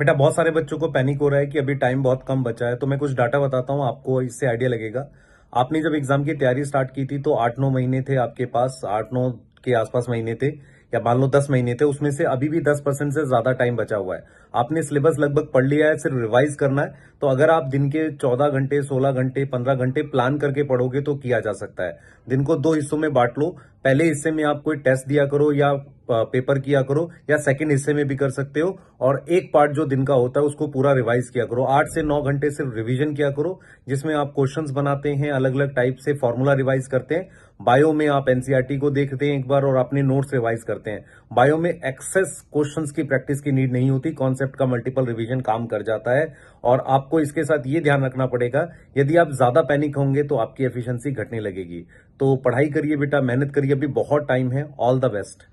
बेटा बहुत सारे बच्चों को पैनिक हो रहा है कि अभी टाइम बहुत कम बचा है तो मैं कुछ डाटा बताता हूँ आपको इससे आइडिया लगेगा आपने जब एग्जाम की तैयारी स्टार्ट की थी तो आठ नौ महीने थे आपके पास आठ नौ के आसपास महीने थे या मान लो दस महीने थे उसमें से अभी भी दस परसेंट से ज्यादा टाइम बचा हुआ है आपने सिलेबस लगभग पढ़ लिया है सिर्फ रिवाइज करना है तो अगर आप दिन के चौदह घंटे सोलह घंटे पंद्रह घंटे प्लान करके पढ़ोगे तो किया जा सकता है दिन को दो हिस्सों में बांट लो पहले हिस्से में आप कोई टेस्ट दिया करो या पेपर किया करो या सेकंड हिस्से में भी कर सकते हो और एक पार्ट जो दिन का होता है उसको पूरा रिवाइज किया करो आठ से नौ घंटे सिर्फ रिवीजन किया करो जिसमें आप क्वेश्चंस बनाते हैं अलग अलग टाइप से फॉर्मूला रिवाइज करते हैं बायो में आप एनसीईआरटी e को देखते हैं एक बार और अपने नोट्स रिवाइज करते हैं बायो में एक्सेस क्वेश्चन की प्रैक्टिस की नीड नहीं होती कॉन्सेप्ट का मल्टीपल रिविजन काम कर जाता है और आपको इसके साथ ये ध्यान रखना पड़ेगा यदि आप ज्यादा पैनिक होंगे तो आपकी एफिशियंसी घटने लगेगी तो पढ़ाई करिए बेटा मेहनत करिए लिए अभी बहुत टाइम है ऑल द बेस्ट